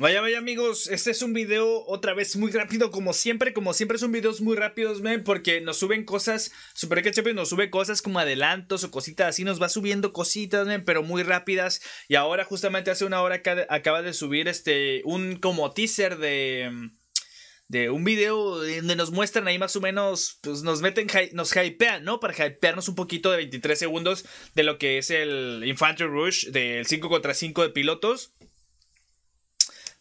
Vaya, vaya amigos, este es un video otra vez muy rápido como siempre, como siempre son videos muy rápidos, porque nos suben cosas, Super Ketchup nos sube cosas como adelantos o cositas así, nos va subiendo cositas, pero muy rápidas. Y ahora justamente hace una hora acaba de subir este, un como teaser de de un video donde nos muestran ahí más o menos, pues nos meten, nos hypean, ¿no? Para hypearnos un poquito de 23 segundos de lo que es el Infantry Rush del 5 contra 5 de pilotos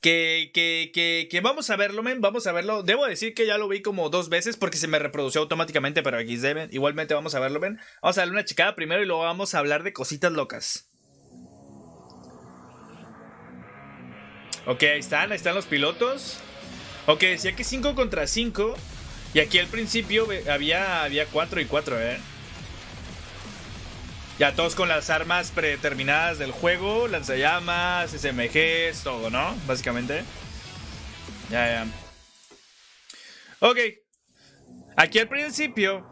que, que, que, que vamos a verlo, men, vamos a verlo. Debo decir que ya lo vi como dos veces porque se me reprodució automáticamente, pero aquí se Igualmente vamos a verlo, men. Vamos a darle una checada primero y luego vamos a hablar de cositas locas. Ok, ahí están, ahí están los pilotos. Ok, decía que 5 contra 5. Y aquí al principio había, había 4 y 4, ¿eh? Ya todos con las armas predeterminadas del juego, lanzallamas, SMGs, todo, ¿no? Básicamente. Ya, ya. Ok. Aquí al principio,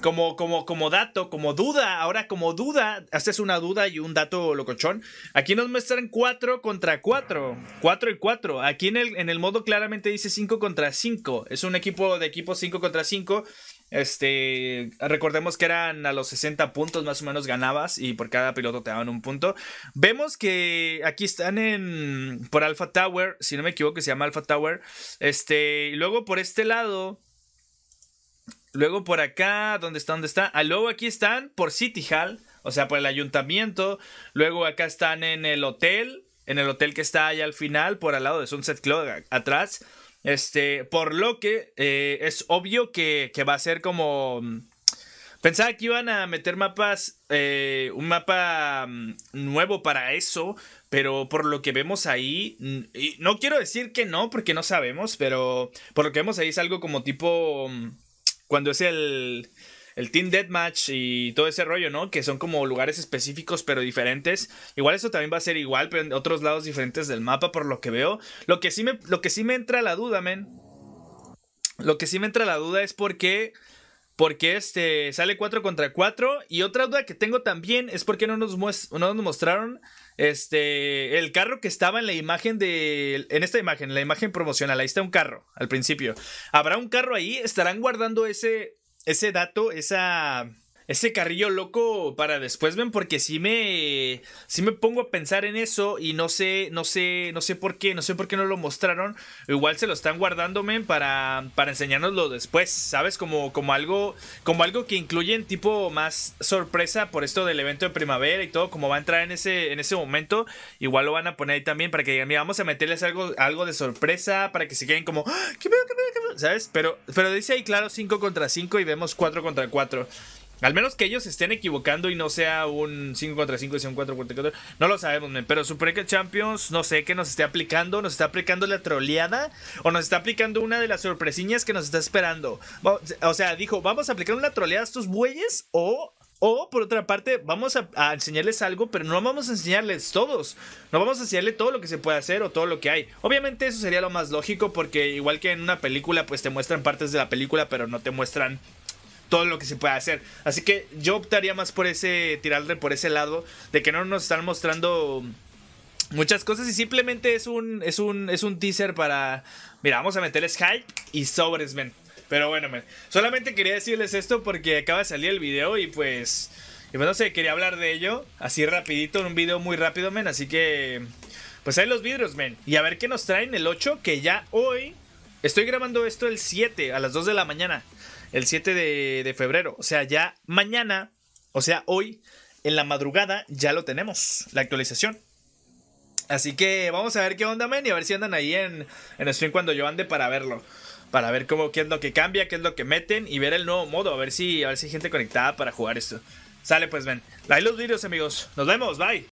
como, como, como dato, como duda, ahora como duda, esta es una duda y un dato locochón. Aquí nos muestran 4 contra 4, 4 y 4. Aquí en el, en el modo claramente dice 5 contra 5. Es un equipo de equipo 5 contra 5. Este, recordemos que eran a los 60 puntos más o menos ganabas y por cada piloto te daban un punto. Vemos que aquí están en por Alpha Tower, si no me equivoco se llama Alpha Tower. Este, luego por este lado Luego por acá, ¿dónde está? ¿Dónde está? Ah, luego aquí están por City Hall, o sea, por el ayuntamiento. Luego acá están en el hotel, en el hotel que está allá al final, por al lado de Sunset Club, atrás. Este, por lo que eh, es obvio que, va a ser como... Mm, pensaba que iban a meter mapas, eh, un mapa mm, nuevo para eso, pero por lo que vemos ahí, mm, y no quiero decir que no, porque no sabemos, pero por lo que vemos ahí es algo como tipo cuando es el el Team Deathmatch y todo ese rollo, ¿no? Que son como lugares específicos pero diferentes. Igual eso también va a ser igual, pero en otros lados diferentes del mapa, por lo que veo. Lo que sí me, lo que sí me entra la duda, men. Lo que sí me entra la duda es por qué... Porque este sale 4 contra 4. Y otra duda que tengo también es por qué no nos, no nos mostraron este, el carro que estaba en la imagen de. En esta imagen, en la imagen promocional. Ahí está un carro al principio. ¿Habrá un carro ahí? ¿Estarán guardando ese, ese dato, esa ese carrillo loco para después, ven, porque si me, si me pongo a pensar en eso y no sé, no sé, no sé por qué, no sé por qué no lo mostraron. Igual se lo están guardando, men, para, para enseñárnoslo después, ¿sabes? Como, como algo, como algo que incluyen tipo más sorpresa por esto del evento de primavera y todo, como va a entrar en ese, en ese momento, igual lo van a poner ahí también para que digan, mira, vamos a meterles algo, algo de sorpresa para que se queden como, ¡Ah! ¿qué qué ¿Sabes? Pero, pero dice ahí, claro, 5 contra 5 y vemos 4 contra 4. Al menos que ellos estén equivocando y no sea un 5 contra 5 y sea un 4 contra 4. No lo sabemos, Pero Super que Champions, no sé qué nos esté aplicando. Nos está aplicando la troleada. O nos está aplicando una de las sorpresiñas que nos está esperando. O sea, dijo, vamos a aplicar una troleada a estos bueyes. O o por otra parte, vamos a, enseñarles algo, pero no vamos a enseñarles todos. No vamos a enseñarle todo lo que se puede hacer o todo lo que hay. Obviamente eso sería lo más lógico porque igual que en una película, pues te muestran partes de la película, pero no te muestran todo lo que se puede hacer. Así que yo optaría más por ese, tirarle por ese lado, de que no nos están mostrando muchas cosas y simplemente es un, es un, es un teaser para, mira, vamos a meterles hype y sobres, men. Pero bueno, men, solamente quería decirles esto porque acaba de salir el video y pues, y pues no sé, quería hablar de ello así rapidito, en un video muy rápido, men, así que... Pues ahí los vidrios, men. Y a ver qué nos traen el 8, que ya hoy... Estoy grabando esto el 7 a las 2 de la mañana el 7 de, febrero. O sea, ya mañana, o sea, hoy, en la madrugada, ya lo tenemos, la actualización. Así que vamos a ver qué onda, men, y a ver si andan ahí en, en stream cuando yo ande para verlo. Para ver cómo, qué es lo que cambia, qué es lo que meten y ver el nuevo modo. A ver si, a ver si hay gente conectada para jugar esto. Sale pues, ven. Like los vídeos, amigos. Nos vemos, bye.